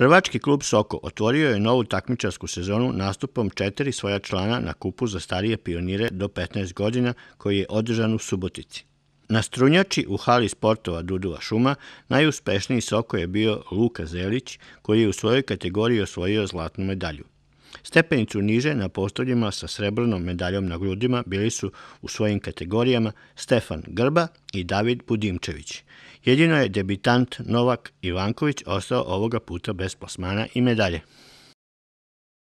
Hrvački klub Soko otvorio je novu takmičarsku sezonu nastupom četiri svoja člana na kupu za starije pionire do 15 godina koji je održan u Subotici. Na strunjači u hali sportova Duduva Šuma najuspešniji Soko je bio Luka Zelić koji je u svojoj kategoriji osvojio zlatnu medalju. Stepenicu niže na postoljima sa srebrnom medaljom na grudima bili su u svojim kategorijama Stefan Grba i David Budimčević. Jedino je debitant Novak Ivanković ostao ovoga puta bez plasmana i medalje.